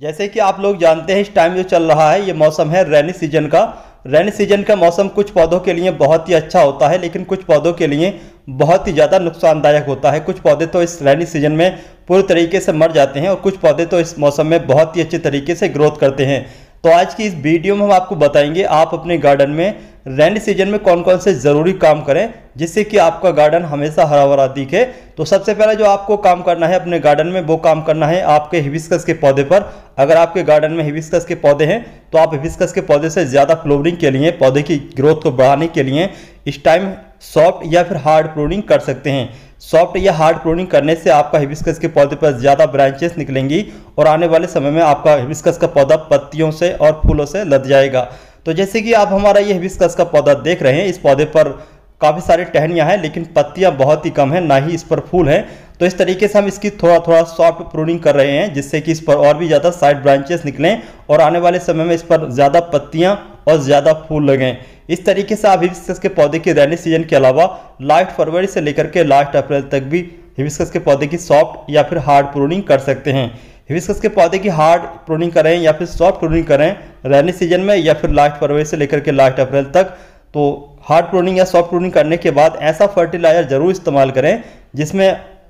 जैसे कि आप लोग जानते हैं इस टाइम जो चल रहा है ये मौसम है रेनी सीजन का रेनी सीजन का मौसम कुछ पौधों के लिए बहुत ही अच्छा होता है लेकिन कुछ पौधों के लिए बहुत ही ज़्यादा नुकसानदायक होता है कुछ पौधे तो इस रेनी सीजन में पूरे तरीके से मर जाते हैं और कुछ पौधे तो इस मौसम में बहुत ही अच्छे तरीके से ग्रोथ करते हैं तो आज की इस वीडियो में हम आपको बताएंगे आप अपने गार्डन में रेन सीजन में कौन कौन से ज़रूरी काम करें जिससे कि आपका गार्डन हमेशा हरा भरा दिखे तो सबसे पहले जो आपको काम करना है अपने गार्डन में वो काम करना है आपके हिबिस्कस के पौधे पर अगर आपके गार्डन में हिबिस्कस के पौधे हैं तो आप हिबिस्कस के पौधे से ज़्यादा फ्लोरिंग के लिए पौधे की ग्रोथ को बढ़ाने के लिए इस टाइम सॉफ्ट या फिर हार्ड फ्लोरिंग कर सकते हैं सॉफ्ट या हार्ड प्रूनिंग करने से आपका हिबिस्कस के पौधे पर ज़्यादा ब्रांचेस निकलेंगी और आने वाले समय में आपका हिबिस्कस का पौधा पत्तियों से और फूलों से लद जाएगा तो जैसे कि आप हमारा ये हिबिस्कस का पौधा देख रहे हैं इस पौधे पर काफ़ी सारी टहनियाँ हैं लेकिन पत्तियाँ बहुत ही कम हैं ना ही इस पर फूल हैं तो इस तरीके से हम इसकी थोड़ा थोड़ा सॉफ्ट प्रूनिंग कर रहे हैं जिससे कि इस पर और भी ज़्यादा साइड ब्रांचेस निकलें और आने वाले समय में इस पर ज़्यादा पत्तियाँ और ज़्यादा फूल लगें इस तरीके से आप हिबिस्कस के पौधे की रैनी सीजन के अलावा लास्ट फरवरी से लेकर के लास्ट अप्रैल तक भी हिबिस्कस के पौधे की सॉफ्ट या फिर हार्ड प्रूनिंग कर सकते हैं हिबिस्कस के पौधे की हार्ड प्रूनिंग करें या फिर सॉफ्ट प्रूनिंग करें रैनी सीजन में या फिर लास्ट फरवरी से लेकर के लास्ट अप्रैल तक तो हार्ड प्रूनिंग या सॉफ्ट प्रूनिंग करने के बाद ऐसा फर्टिलाइजर ज़रूर इस्तेमाल करें जिसमें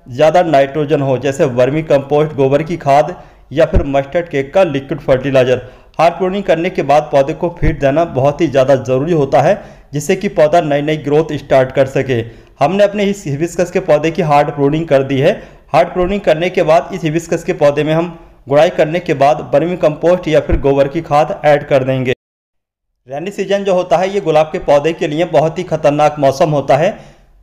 ज़्यादा नाइट्रोजन हो जैसे वर्मी कंपोस्ट गोबर की खाद या फिर मस्टर्ड केक का लिक्विड फर्टिलाइजर हार्ड प्रूनिंग करने के बाद पौधे को फीड देना बहुत ही ज़्यादा ज़रूरी होता है जिससे कि पौधा नई नई ग्रोथ स्टार्ट कर सके हमने अपने इस हिबिस्कस के पौधे की हार्ड प्रूनिंग कर दी है हार्ड प्रूनिंग करने के बाद इस हिबिस्कस के पौधे में हम गुड़ाई करने के बाद बर्मी कंपोस्ट या फिर गोबर की खाद ऐड कर देंगे रेनी सीजन जो होता है ये गुलाब के पौधे के लिए बहुत ही खतरनाक मौसम होता है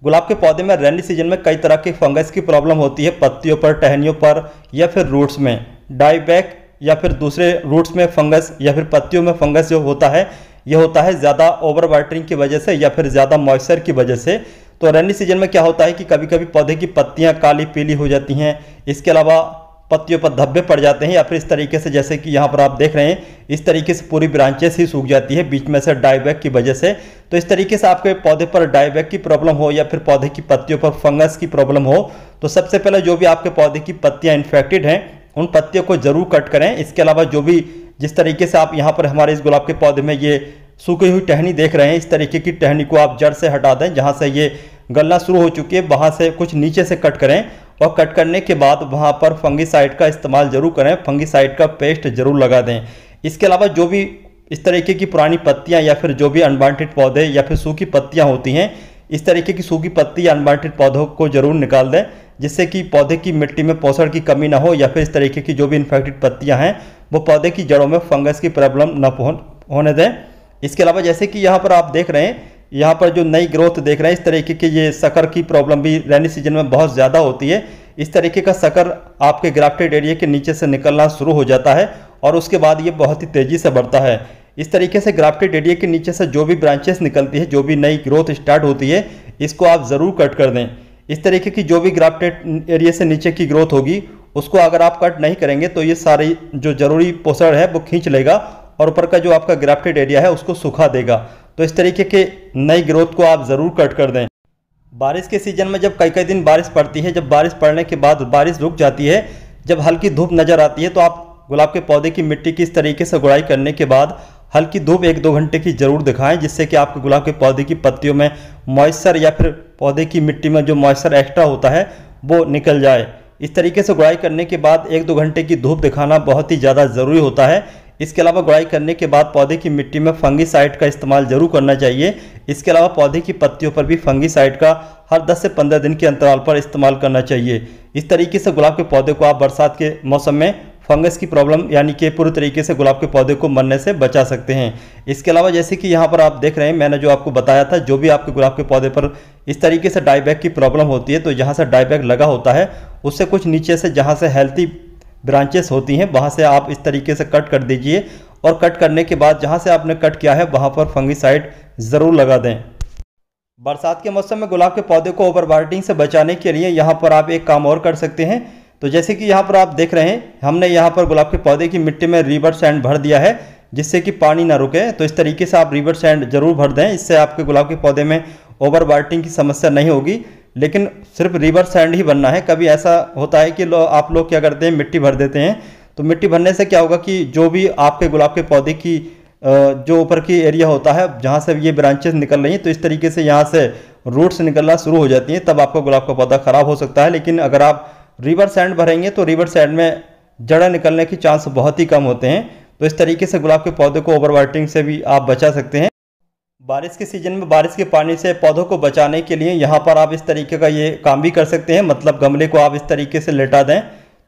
गुलाब के पौधे में रेनी सीजन में कई तरह के फंगस की प्रॉब्लम होती है पत्तियों पर टहनियों पर या फिर रूट्स में डाईबैक या फिर दूसरे रूट्स में फंगस या फिर पत्तियों में फंगस जो होता है यह होता है ज़्यादा ओवर वाटरिंग की वजह से या फिर ज़्यादा मॉइस्चर की वजह से तो रेनी सीजन में क्या होता है कि कभी कभी पौधे की पत्तियाँ काली पीली हो जाती हैं इसके अलावा पत्तियों पर धब्बे पड़ जाते हैं या फिर इस तरीके से जैसे कि यहाँ पर आप देख रहे हैं इस तरीके से पूरी ब्रांचेस ही सूख जाती है बीच में से डाईबैक की वजह से तो इस तरीके से आपके पौधे पर डाईबैक की प्रॉब्लम हो या फिर पौधे की पत्तियों पर फंगस की प्रॉब्लम हो तो सबसे पहले जो भी आपके पौधे की पत्तियाँ इन्फेक्टेड हैं उन पत्तियों को ज़रूर कट करें इसके अलावा जो भी जिस तरीके से आप यहाँ पर हमारे इस गुलाब के पौधे में ये सूखी हुई टहनी देख रहे हैं इस तरीके की टहनी को आप जड़ से हटा दें जहाँ से ये गलना शुरू हो चुकी है वहाँ से कुछ नीचे से कट करें और कट करने के बाद वहाँ पर फंगीसाइड का इस्तेमाल ज़रूर करें फंगीसाइड का पेस्ट ज़रूर लगा दें इसके अलावा जो भी इस तरीके की पुरानी पत्तियाँ या फिर जो भी अनवान्टेड पौधे या फिर सूखी पत्तियाँ होती हैं इस तरीके की सूखी पत्ती या अनवांटेड पौधों को ज़रूर निकाल दें जिससे कि पौधे की मिट्टी में पोषण की कमी ना हो या फिर इस तरीके की जो भी इन्फेक्टेड पत्तियां हैं वो पौधे की जड़ों में फंगस की प्रॉब्लम न होने दें इसके अलावा जैसे कि यहाँ पर आप देख रहे हैं यहाँ पर जो नई ग्रोथ देख रहे हैं इस तरीके की ये सकर की प्रॉब्लम भी रेनी सीजन में बहुत ज़्यादा होती है इस तरीके का सकर आपके ग्राफ्टेड एरिया के नीचे से निकलना शुरू हो जाता है और उसके बाद ये बहुत ही तेज़ी से बढ़ता है इस तरीके से ग्राफ्टेड एरिया के नीचे से जो भी ब्रांचेस निकलती है जो भी नई ग्रोथ स्टार्ट होती है इसको आप ज़रूर कट कर दें इस तरीके की जो भी ग्राफ्टेड एरिया से नीचे की ग्रोथ होगी उसको अगर आप कट नहीं करेंगे तो ये सारी जो जरूरी पोषण है वो खींच लेगा और ऊपर का जो आपका ग्राफ्टेड एरिया है उसको सूखा देगा तो इस तरीके के नई ग्रोथ को आप ज़रूर कट कर दें बारिश के सीज़न में जब कई कई दिन बारिश पड़ती है जब बारिश पड़ने के बाद बारिश रुक जाती है जब हल्की धूप नज़र आती है तो आप गुलाब के पौधे की मिट्टी की इस तरीके से गुड़ाई करने के बाद हल्की धूप एक दो घंटे की जरूर दिखाएं जिससे कि आपके गुलाब के पौधे की पत्तियों में मॉइस्चर या फिर पौधे की मिट्टी में जो मॉइस्चर एक्स्ट्रा होता है वो निकल जाए इस तरीके से गुड़ाई करने के बाद एक दो घंटे की धूप दिखाना बहुत ही ज़्यादा ज़रूरी होता है इसके अलावा गुड़ाई करने के बाद पौधे की मिट्टी में फंगीसाइड का इस्तेमाल जरूर करना चाहिए इसके अलावा पौधे की पत्तियों पर भी फंगीसाइड का हर 10 से 15 दिन के अंतराल पर इस्तेमाल करना चाहिए इस तरीके से गुलाब के पौधे को आप बरसात के मौसम में फंगस की प्रॉब्लम यानी कि पूरी तरीके से गुलाब के पौधे को मरने से बचा सकते हैं इसके अलावा जैसे कि यहाँ पर आप देख रहे हैं मैंने जो आपको बताया था जो भी आपके गुलाब के पौधे पर इस तरीके से डाईबैग की प्रॉब्लम होती है तो जहाँ से डाईबैग लगा होता है उससे कुछ नीचे से जहाँ से हेल्थी ब्रांचेस होती हैं वहाँ से आप इस तरीके से कट कर दीजिए और कट करने के बाद जहाँ से आपने कट किया है वहाँ पर फंगिसाइड ज़रूर लगा दें बरसात के मौसम में गुलाब के पौधे को ओवर से बचाने के लिए यहाँ पर आप एक काम और कर सकते हैं तो जैसे कि यहाँ पर आप देख रहे हैं हमने यहाँ पर गुलाब के पौधे की मिट्टी में रिवर सैंड भर दिया है जिससे कि पानी ना रुके तो इस तरीके से आप रिवर सैंड जरूर भर दें इससे आपके गुलाब के पौधे में ओवर वाटरिंग की समस्या नहीं होगी लेकिन सिर्फ रिवर सैंड ही बनना है कभी ऐसा होता है कि लो, आप लोग क्या करते हैं मिट्टी भर देते हैं तो मिट्टी भरने से क्या होगा कि जो भी आपके गुलाब के पौधे की जो ऊपर की एरिया होता है जहाँ से ये ब्रांचेस निकल रही हैं तो इस तरीके से यहाँ से रूट्स निकलना शुरू हो जाती हैं तब आपका गुलाब का पौधा ख़राब हो सकता है लेकिन अगर आप रिवर सैंड भरेंगे तो रिवर सैंड में जड़ा निकलने की चांस बहुत ही कम होते हैं तो इस तरीके से गुलाब के पौधे को ओवर से भी आप बचा सकते हैं बारिश के सीज़न में बारिश के पानी से पौधों को बचाने के लिए यहाँ पर आप इस तरीके का ये काम भी कर सकते हैं मतलब गमले को आप इस तरीके से लेटा दें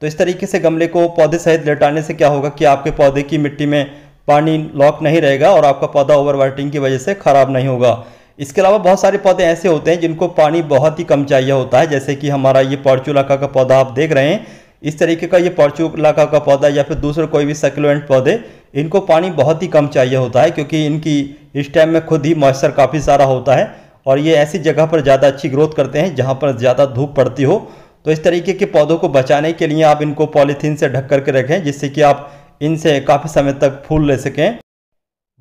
तो इस तरीके से गमले को पौधे सहित लेटाने से क्या होगा कि आपके पौधे की मिट्टी में पानी लॉक नहीं रहेगा और आपका पौधा ओवर की वजह से ख़राब नहीं होगा इसके अलावा बहुत सारे पौधे ऐसे होते हैं जिनको पानी बहुत ही कम चाहिए होता है जैसे कि हमारा ये इलाका का पौधा आप देख रहे हैं इस तरीके का ये इलाका का पौधा या फिर दूसरे कोई भी सक्यूलेंट पौधे इनको पानी बहुत ही कम चाहिए होता है क्योंकि इनकी इस टाइम में खुद ही मॉइस्चर काफ़ी सारा होता है और ये ऐसी जगह पर ज़्यादा अच्छी ग्रोथ करते हैं जहाँ पर ज़्यादा धूप पड़ती हो तो इस तरीके के पौधों को बचाने के लिए आप इनको पॉलीथीन से ढक करके रखें जिससे कि आप इनसे काफ़ी समय तक फूल ले सकें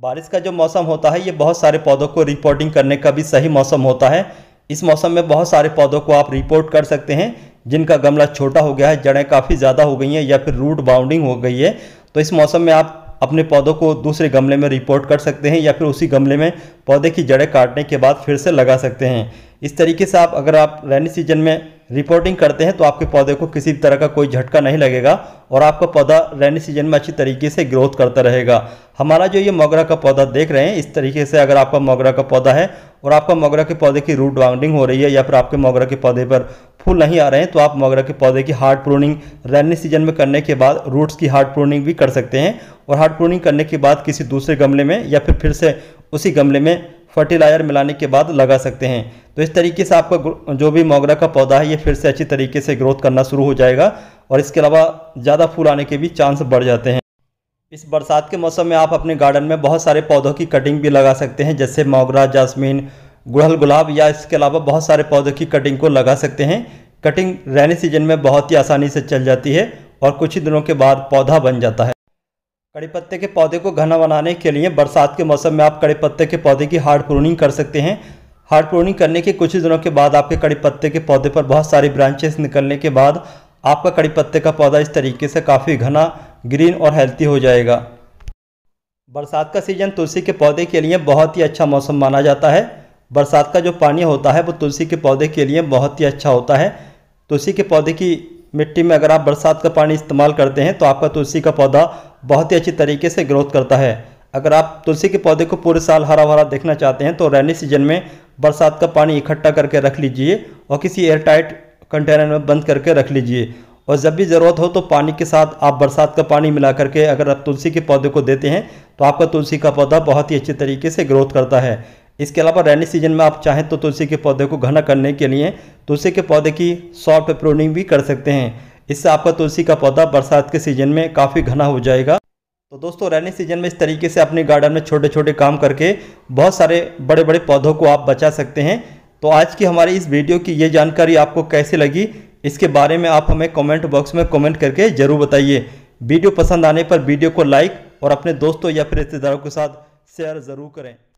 बारिश का जो मौसम होता है ये बहुत सारे पौधों को रिपोर्टिंग करने का भी सही मौसम होता है इस मौसम में बहुत सारे पौधों को आप रिपोर्ट कर सकते हैं जिनका गमला छोटा हो गया है जड़ें काफ़ी ज़्यादा हो गई हैं या फिर रूट बाउंडिंग हो गई है तो इस मौसम में आप अपने पौधों को दूसरे गमले में रिपोर्ट कर सकते हैं या फिर उसी गमले में पौधे की जड़ें काटने के बाद फिर से लगा सकते हैं इस तरीके से आप अगर आप रेनी सीजन में रिपोर्टिंग करते हैं तो आपके पौधे को किसी तरह का कोई झटका नहीं लगेगा और आपका पौधा रेनी सीजन में अच्छी तरीके से ग्रोथ करता रहेगा हमारा जो ये मोगरा का पौधा देख रहे हैं इस तरीके से अगर आपका मोगरा का पौधा है और आपका मोगरा के पौधे की रूट वाउंडिंग हो रही है या फिर आपके मोगरा के पौधे पर फूल नहीं आ रहे हैं तो आप मोगरा के पौधे की हार्ड प्रूनिंग रेनी सीजन में करने के बाद रूट्स की हार्ड प्रूनिंग भी कर सकते हैं और हार्ड प्रूनिंग करने के बाद किसी दूसरे गमले में या फिर फिर से उसी गमले में फर्टिलाइजर मिलाने के बाद लगा सकते हैं तो इस तरीके से आपका जो भी मोगरा का पौधा है ये फिर से अच्छी तरीके से ग्रोथ करना शुरू हो जाएगा और इसके अलावा ज़्यादा फूल आने के भी चांस बढ़ जाते हैं इस बरसात के मौसम में आप अपने गार्डन में बहुत सारे पौधों की कटिंग भी लगा सकते हैं जैसे मोगरा जासमीन गुड़हल गुलाब या इसके अलावा बहुत सारे पौधों की कटिंग को लगा सकते हैं कटिंग रेनी सीजन में बहुत ही आसानी से चल जाती है और कुछ ही दिनों के बाद पौधा बन जाता है कड़ी पत्ते के पौधे को घना बनाने के लिए बरसात के मौसम में आप कड़ी पत्ते के पौधे की हार्ड प्रोनिंग कर सकते हैं हार्ड प्रोनिंग करने के कुछ ही दिनों के बाद आपके कड़ी पत्ते के पौधे पर बहुत सारी ब्रांचेस निकलने के बाद आपका कड़ी पत्ते का पौधा इस तरीके से काफ़ी घना ग्रीन और हेल्थी हो जाएगा बरसात का सीजन तुलसी के पौधे के लिए बहुत ही अच्छा मौसम माना जाता है बरसात का जो पानी होता है वो तुलसी के पौधे के लिए बहुत ही अच्छा होता है तुलसी के पौधे की मिट्टी में अगर आप बरसात का पानी इस्तेमाल करते हैं तो आपका तुलसी का पौधा बहुत ही अच्छी तरीके से ग्रोथ करता है अगर आप तुलसी के पौधे को पूरे साल हरा भरा देखना चाहते हैं तो रेनी सीजन में बरसात का पानी इकट्ठा करके रख लीजिए और किसी एयरटाइट कंटेनर में बंद करके रख लीजिए और जब भी ज़रूरत हो तो पानी के साथ आप बरसात का पानी मिला करके अगर आप तुलसी के पौधे को देते हैं तो आपका तुलसी का पौधा बहुत ही अच्छे तरीके से ग्रोथ करता है इसके अलावा रेनी सीजन में आप चाहें तो तुलसी के पौधे को घना करने के लिए तुलसी के पौधे की सॉफ्ट प्रोनिंग भी कर सकते हैं इससे आपका तुलसी का पौधा बरसात के सीजन में काफ़ी घना हो जाएगा तो दोस्तों रेनी सीजन में इस तरीके से अपने गार्डन में छोटे छोटे काम करके बहुत सारे बड़े बड़े पौधों को आप बचा सकते हैं तो आज की हमारी इस वीडियो की ये जानकारी आपको कैसे लगी इसके बारे में आप हमें कमेंट बॉक्स में कमेंट करके ज़रूर बताइए वीडियो पसंद आने पर वीडियो को लाइक और अपने दोस्तों या फिर रिश्तेदारों के साथ शेयर ज़रूर करें